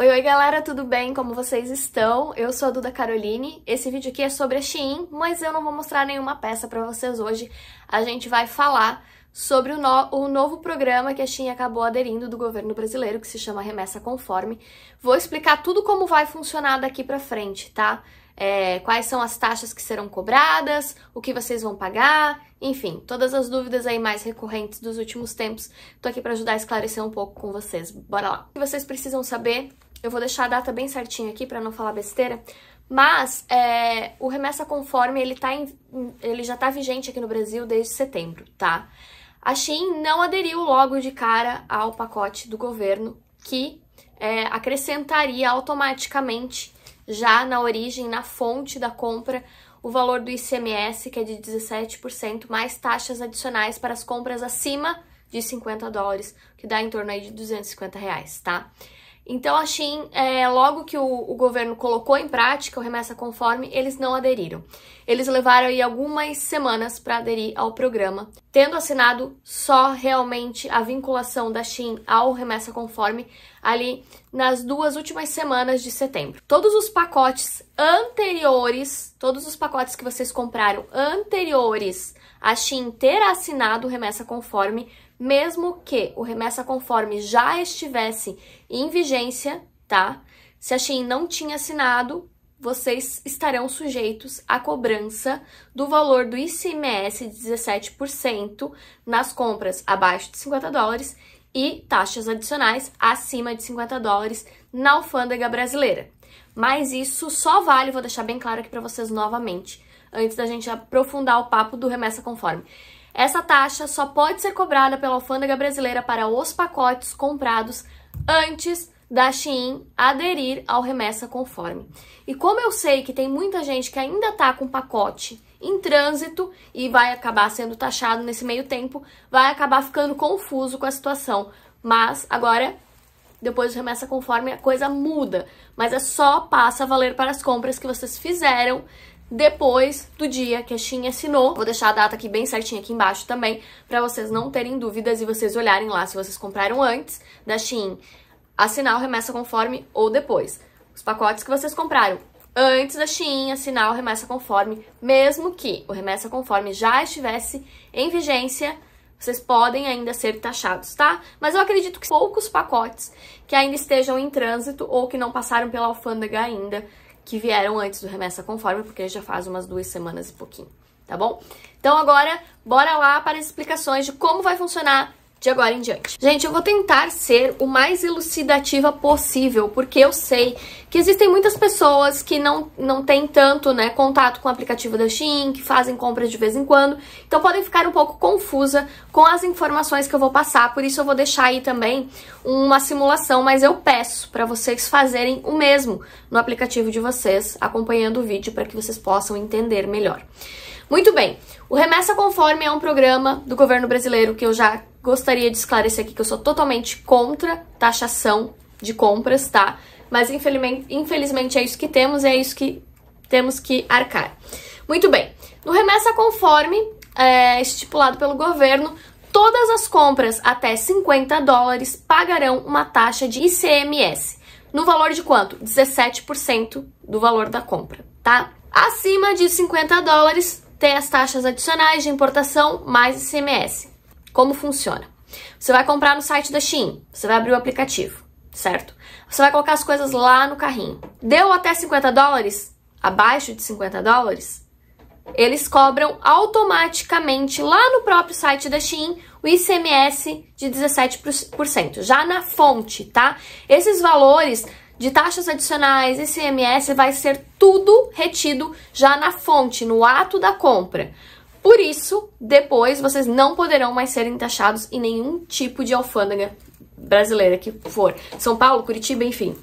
Oi, oi galera, tudo bem? Como vocês estão? Eu sou a Duda Caroline. Esse vídeo aqui é sobre a Shein, mas eu não vou mostrar nenhuma peça para vocês hoje. A gente vai falar sobre o, no o, novo programa que a Shein acabou aderindo do governo brasileiro, que se chama Remessa Conforme. Vou explicar tudo como vai funcionar daqui para frente, tá? É, quais são as taxas que serão cobradas, o que vocês vão pagar, enfim, todas as dúvidas aí mais recorrentes dos últimos tempos. Tô aqui para ajudar a esclarecer um pouco com vocês. Bora lá. O que vocês precisam saber eu vou deixar a data bem certinha aqui para não falar besteira. Mas é, o remessa conforme ele, tá em, ele já está vigente aqui no Brasil desde setembro, tá? A Shein não aderiu logo de cara ao pacote do governo que é, acrescentaria automaticamente já na origem, na fonte da compra, o valor do ICMS, que é de 17%, mais taxas adicionais para as compras acima de 50 dólares, que dá em torno aí de 250 reais, tá? Então, a Shein, é, logo que o, o, governo colocou em prática o remessa conforme, eles não aderiram. Eles levaram aí algumas semanas para aderir ao programa, tendo assinado só realmente a vinculação da Shein ao remessa conforme ali nas duas últimas semanas de setembro. Todos os pacotes anteriores, todos os pacotes que vocês compraram anteriores a Shein ter assinado o remessa conforme, mesmo que o remessa conforme já estivesse em vigência, tá? Se a Shein não tinha assinado, vocês estarão sujeitos à cobrança do valor do ICMS 17% nas compras abaixo de 50 dólares e taxas adicionais acima de 50 dólares na alfândega brasileira. Mas isso só vale, vou deixar bem claro aqui para vocês novamente, antes da gente aprofundar o papo do remessa conforme. Essa taxa só pode ser cobrada pela alfândega brasileira para os pacotes comprados antes da Shein aderir ao remessa conforme. E como eu sei que tem muita gente que ainda está com pacote em trânsito e vai acabar sendo taxado nesse meio tempo, vai acabar ficando confuso com a situação. Mas agora, depois do remessa conforme, a coisa muda. Mas é só passa a valer para as compras que vocês fizeram depois do dia que a Shein assinou. Vou deixar a data aqui bem certinha aqui embaixo também, para vocês não terem dúvidas e vocês olharem lá se vocês compraram antes da Shein assinar o remessa conforme ou depois. Os pacotes que vocês compraram antes da Shein assinar o remessa conforme, mesmo que o remessa conforme já estivesse em vigência, vocês podem ainda ser taxados, tá? Mas eu acredito que poucos pacotes que ainda estejam em trânsito ou que não passaram pela alfândega ainda que vieram antes do Remessa Conforme, porque já faz umas duas semanas e pouquinho, tá bom? Então agora, bora lá para as explicações de como vai funcionar de agora em diante. Gente, eu vou tentar ser o mais elucidativa possível, porque eu sei que existem muitas pessoas que não, não têm tanto né, contato com o aplicativo da Shein, que fazem compras de vez em quando, então podem ficar um pouco confusa com as informações que eu vou passar, por isso eu vou deixar aí também uma simulação, mas eu peço para vocês fazerem o mesmo no aplicativo de vocês, acompanhando o vídeo para que vocês possam entender melhor. Muito bem. O Remessa Conforme é um programa do governo brasileiro que eu já gostaria de esclarecer aqui que eu sou totalmente contra taxação de compras, tá? Mas infelizmente, infelizmente é isso que temos, é isso que temos que arcar. Muito bem. No Remessa Conforme, é, estipulado pelo governo, todas as compras até 50 dólares pagarão uma taxa de ICMS. No valor de quanto? 17% do valor da compra, tá? Acima de 50 dólares, tem as taxas adicionais de importação mais ICMS. Como funciona? Você vai comprar no site da Shein, você vai abrir o aplicativo, certo? Você vai colocar as coisas lá no carrinho. Deu até 50 dólares? Abaixo de 50 dólares? Eles cobram automaticamente lá no próprio site da Shein o ICMS de 17%, já na fonte, tá? Esses valores de taxas adicionais, ICMS, vai ser tudo retido já na fonte, no ato da compra. Por isso, depois vocês não poderão mais serem taxados em nenhum tipo de alfândega brasileira que for. São Paulo, Curitiba, enfim,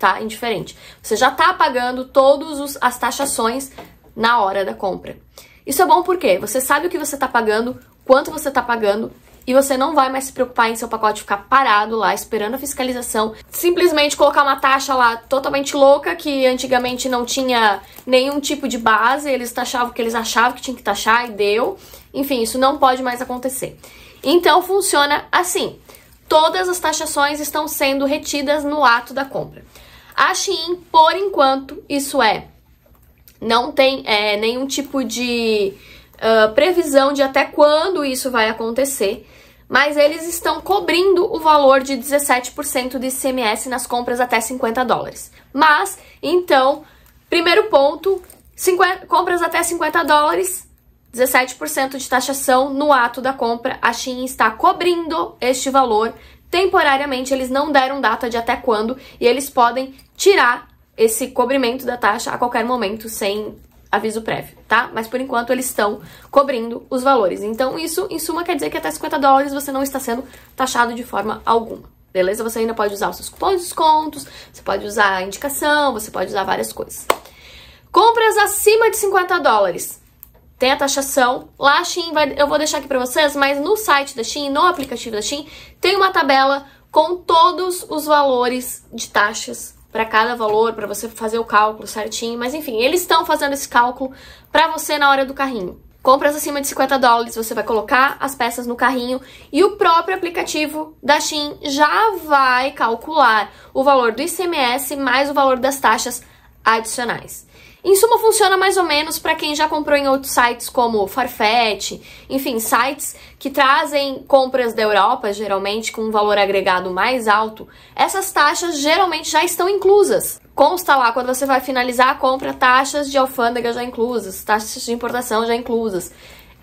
tá? Indiferente. Você já tá pagando todas as taxações na hora da compra. Isso é bom porque você sabe o que você está pagando, quanto você está pagando e você não vai mais se preocupar em seu pacote ficar parado lá, esperando a fiscalização, simplesmente colocar uma taxa lá totalmente louca, que antigamente não tinha nenhum tipo de base, eles taxavam o que eles achavam que tinha que taxar e deu. Enfim, isso não pode mais acontecer. Então funciona assim: todas as taxações estão sendo retidas no ato da compra. A Shein, por enquanto, isso é, não tem é, nenhum tipo de uh, previsão de até quando isso vai acontecer, mas eles estão cobrindo o valor de 17% de ICMS nas compras até 50 dólares. Mas, então, primeiro ponto, 50, compras até 50 dólares, 17% de taxação no ato da compra. A Shein está cobrindo este valor temporariamente. Eles não deram data de até quando e eles podem tirar esse cobrimento da taxa a qualquer momento sem aviso prévio, tá? Mas por enquanto eles estão cobrindo os valores. Então isso, em suma, quer dizer que até 50 dólares você não está sendo taxado de forma alguma. Beleza? Você ainda pode usar os seus cupons de descontos, você pode usar a indicação, você pode usar várias coisas. Compras acima de 50 dólares. Tem a taxação. Lá a Shein vai, eu vou deixar aqui para vocês, mas no site da Shein, no aplicativo da Shein, tem uma tabela com todos os valores de taxas para cada valor, para você fazer o cálculo certinho. Mas enfim, eles estão fazendo esse cálculo para você na hora do carrinho. Compras acima de 50 dólares, você vai colocar as peças no carrinho e o próprio aplicativo da Shein já vai calcular o valor do ICMS mais o valor das taxas adicionais. Em suma, funciona mais ou menos para quem já comprou em outros sites como Farfetch, enfim, sites que trazem compras da Europa, geralmente com um valor agregado mais alto. Essas taxas geralmente já estão inclusas. Consta lá quando você vai finalizar a compra taxas de alfândega já inclusas, taxas de importação já inclusas.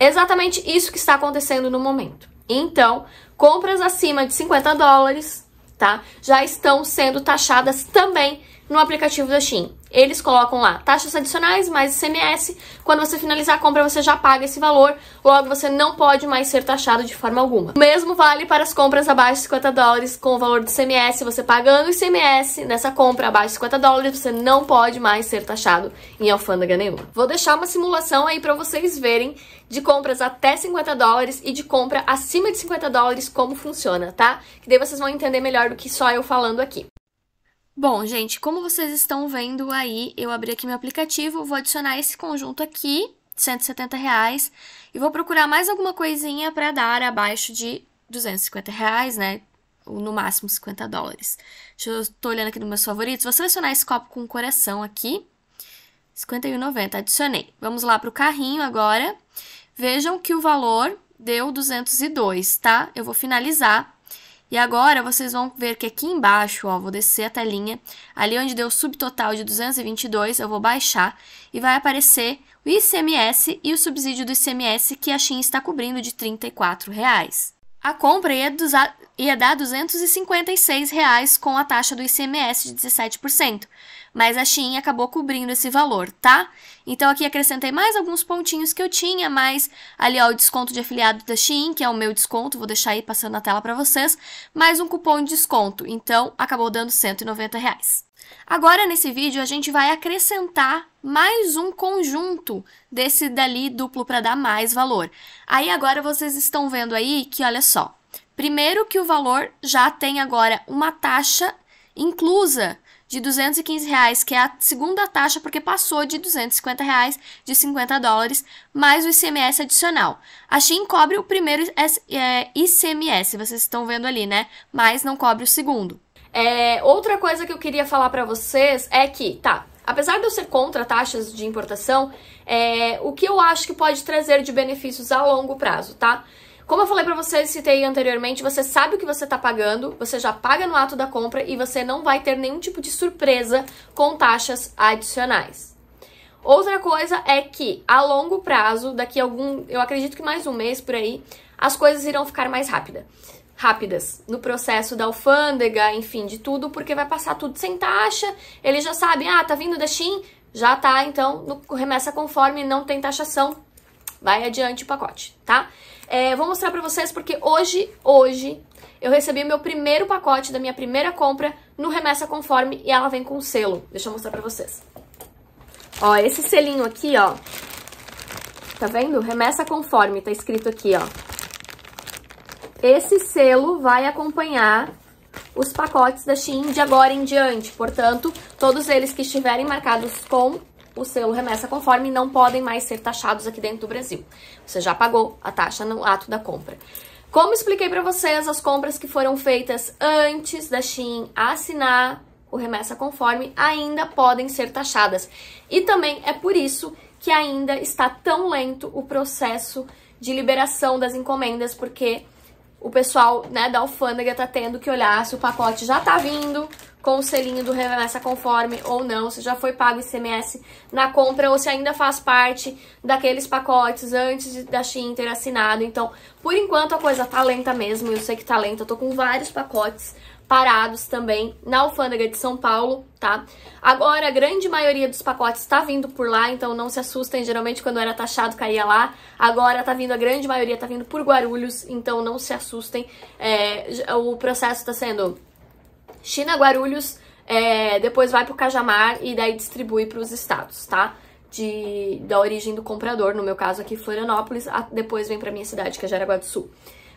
Exatamente isso que está acontecendo no momento. Então, compras acima de 50 dólares, tá? Já estão sendo taxadas também no aplicativo da Shein. Eles colocam lá taxas adicionais mais ICMS. Quando você finalizar a compra, você já paga esse valor. Logo, você não pode mais ser taxado de forma alguma. O mesmo vale para as compras abaixo de 50 dólares com o valor do ICMS. Você pagando o ICMS nessa compra abaixo de 50 dólares, você não pode mais ser taxado em alfândega nenhuma. Vou deixar uma simulação aí para vocês verem de compras até 50 dólares e de compra acima de 50 dólares como funciona, tá? Que daí vocês vão entender melhor do que só eu falando aqui. Bom, gente, como vocês estão vendo aí, eu abri aqui meu aplicativo, vou adicionar esse conjunto aqui, 170 reais, e vou procurar mais alguma coisinha para dar abaixo de 250 reais, né? no máximo 50 dólares. Deixa eu tô olhando aqui nos meus favoritos. Vou selecionar esse copo com coração aqui. 51,90, adicionei. Vamos lá para o carrinho agora. Vejam que o valor deu 202, tá? Eu vou finalizar e agora vocês vão ver que aqui embaixo, ó, vou descer a telinha, ali onde deu subtotal de 222, eu vou baixar e vai aparecer o ICMS e o subsídio do ICMS que a Shein está cobrindo de R$ 34. Reais. A compra ia, ia dar R$ 256 reais com a taxa do ICMS de 17% mas a Shein acabou cobrindo esse valor, tá? Então aqui acrescentei mais alguns pontinhos que eu tinha, mais ali ó, o desconto de afiliado da Shein, que é o meu desconto, vou deixar aí passando na tela para vocês, mais um cupom de desconto, então acabou dando 190 reais. Agora, nesse vídeo, a gente vai acrescentar mais um conjunto desse dali duplo para dar mais valor. Aí agora vocês estão vendo aí que, olha só, primeiro que o valor já tem agora uma taxa inclusa de 215 reais, que é a segunda taxa porque passou de 250 reais de 50 dólares, mais o ICMS adicional. A Shein cobre o primeiro ICMS, é, vocês estão vendo ali, né? Mas não cobre o segundo. É, outra coisa que eu queria falar para vocês é que, tá, apesar de eu ser contra taxas de importação, é, o que eu acho que pode trazer de benefícios a longo prazo, tá? Como eu falei para vocês, citei anteriormente, você sabe o que você tá pagando, você já paga no ato da compra e você não vai ter nenhum tipo de surpresa com taxas adicionais. Outra coisa é que a longo prazo, daqui a algum, eu acredito que mais um mês por aí, as coisas irão ficar mais rápida, rápidas no processo da alfândega, enfim, de tudo, porque vai passar tudo sem taxa. Eles já sabem, ah, tá vindo da Shein, já tá então no remessa conforme, não tem taxação. Vai adiante o pacote, tá? É, vou mostrar pra vocês porque hoje, hoje, eu recebi o meu primeiro pacote da minha primeira compra no Remessa Conforme e ela vem com selo. Deixa eu mostrar pra vocês. Ó, esse selinho aqui, ó. Tá vendo? Remessa Conforme, tá escrito aqui, ó. Esse selo vai acompanhar os pacotes da Shein de agora em diante. Portanto, todos eles que estiverem marcados com o selo remessa conforme não podem mais ser taxados aqui dentro do Brasil. Você já pagou a taxa no ato da compra. Como expliquei para vocês, as compras que foram feitas antes da Shein assinar o remessa conforme ainda podem ser taxadas. E também é por isso que ainda está tão lento o processo de liberação das encomendas, porque o pessoal né, da alfândega está tendo que olhar se o pacote já está vindo, com o selinho do remessa conforme ou não, se já foi pago ICMS na compra ou se ainda faz parte daqueles pacotes antes da Shein ter assinado. Então, por enquanto a coisa tá lenta mesmo, eu sei que tá lenta, eu tô com vários pacotes parados também na alfândega de São Paulo, tá? Agora, a grande maioria dos pacotes tá vindo por lá, então não se assustem, geralmente quando era taxado caía lá. Agora tá vindo, a grande maioria tá vindo por Guarulhos, então não se assustem. É, o processo tá sendo China, Guarulhos, é, depois vai pro Cajamar e daí distribui para os estados, tá? De, da origem do comprador, no meu caso aqui Florianópolis, a, depois vem para minha cidade, que é Jaraguá do Sul.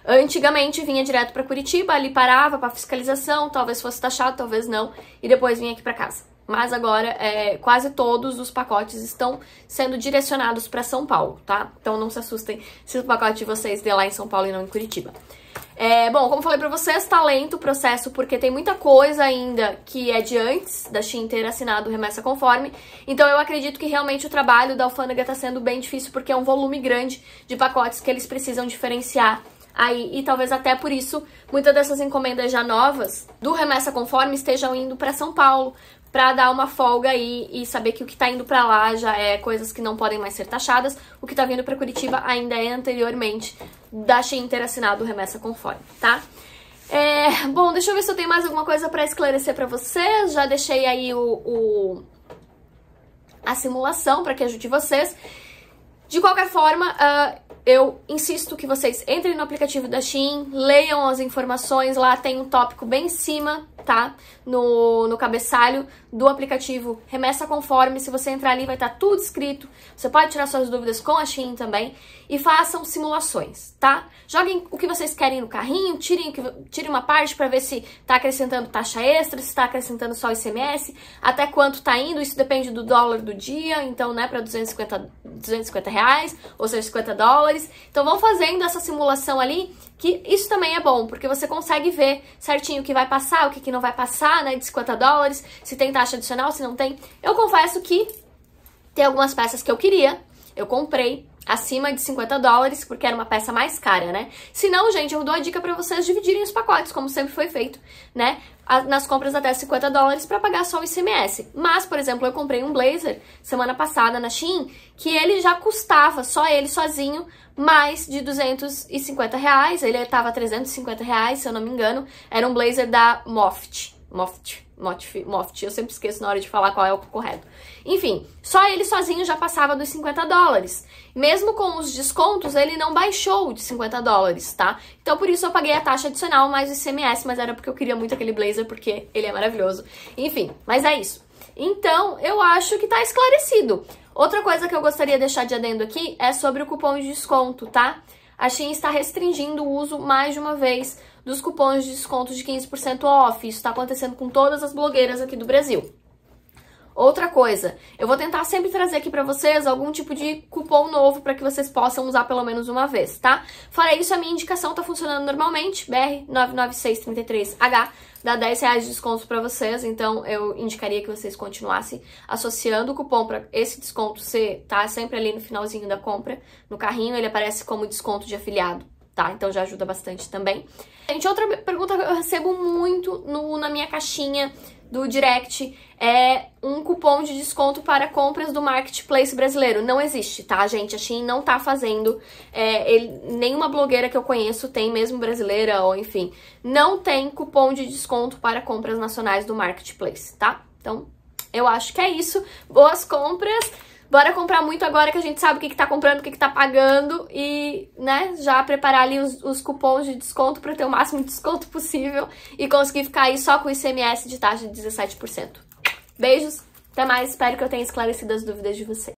Antigamente vinha direto para Curitiba, ali parava para fiscalização, talvez fosse taxado, talvez não, e depois vinha aqui para casa. Mas agora é, quase todos os pacotes estão sendo direcionados para São Paulo, tá? Então não se assustem se o pacote de vocês der lá em São Paulo e não em Curitiba. É, bom, como falei pra vocês, tá lento o processo porque tem muita coisa ainda que é de antes da Shein ter assinado remessa conforme. Então eu acredito que realmente o trabalho da alfândega tá sendo bem difícil porque é um volume grande de pacotes que eles precisam diferenciar aí. E talvez até por isso muitas dessas encomendas já novas do remessa conforme estejam indo para São Paulo, para dar uma folga aí e saber que o que tá indo para lá já é coisas que não podem mais ser taxadas, o que tá vindo para Curitiba ainda é anteriormente da Shein ter assinado remessa conforme, tá? É, bom, deixa eu ver se eu tenho mais alguma coisa para esclarecer para vocês. Já deixei aí o, o a simulação para que ajude vocês. De qualquer forma, uh, eu insisto que vocês entrem no aplicativo da Shein, leiam as informações lá, tem um tópico bem em cima tá? No, no cabeçalho do aplicativo Remessa Conforme. Se você entrar ali, vai estar tá tudo escrito. Você pode tirar suas dúvidas com a Shein também. E façam simulações, tá? Joguem o que vocês querem no carrinho, tirem, tirem uma parte para ver se está acrescentando taxa extra, se está acrescentando só o ICMS, até quanto está indo. Isso depende do dólar do dia, então, né, para 250, 250 reais, ou seja, 50 dólares. Então, vão fazendo essa simulação ali que isso também é bom, porque você consegue ver certinho o que vai passar, o que, que não vai passar, né, de 50 dólares, se tem taxa adicional, se não tem. Eu confesso que tem algumas peças que eu queria, eu comprei, acima de 50 dólares, porque era uma peça mais cara, né? Se não, gente, eu dou a dica para vocês dividirem os pacotes, como sempre foi feito, né? Nas compras até 50 dólares para pagar só o ICMS. Mas, por exemplo, eu comprei um blazer semana passada na Shein, que ele já custava, só ele sozinho, mais de 250 reais. Ele estava 350 reais, se eu não me engano. Era um blazer da Moft. Moft, Moft, Moft, eu sempre esqueço na hora de falar qual é o correto. Enfim, só ele sozinho já passava dos 50 dólares. Mesmo com os descontos, ele não baixou de 50 dólares, tá? Então por isso eu paguei a taxa adicional mais o ICMS, mas era porque eu queria muito aquele blazer, porque ele é maravilhoso. Enfim, mas é isso. Então, eu acho que tá esclarecido. Outra coisa que eu gostaria de deixar de adendo aqui é sobre o cupom de desconto, tá? A Shein está restringindo o uso mais de uma vez dos cupons de desconto de 15% off. Isso está acontecendo com todas as blogueiras aqui do Brasil. Outra coisa, eu vou tentar sempre trazer aqui para vocês algum tipo de cupom novo para que vocês possam usar pelo menos uma vez, tá? Fora isso, a minha indicação tá funcionando normalmente, BR99633H, dá 10 reais de desconto para vocês, então eu indicaria que vocês continuassem associando o cupom para esse desconto ser, tá? Sempre ali no finalzinho da compra, no carrinho, ele aparece como desconto de afiliado tá? Então já ajuda bastante também. Gente, outra pergunta que eu recebo muito no, na minha caixinha do direct é um cupom de desconto para compras do marketplace brasileiro. Não existe, tá, gente? A Shein não tá fazendo. É, ele, nenhuma blogueira que eu conheço tem, mesmo brasileira ou enfim. Não tem cupom de desconto para compras nacionais do marketplace, tá? Então, eu acho que é isso. Boas compras! bora comprar muito agora que a gente sabe o que, que tá comprando, o que, que tá pagando e, né, já preparar ali os, os cupons de desconto para ter o máximo de desconto possível e conseguir ficar aí só com o ICMS de taxa de 17%. Beijos, até mais, espero que eu tenha esclarecido as dúvidas de vocês.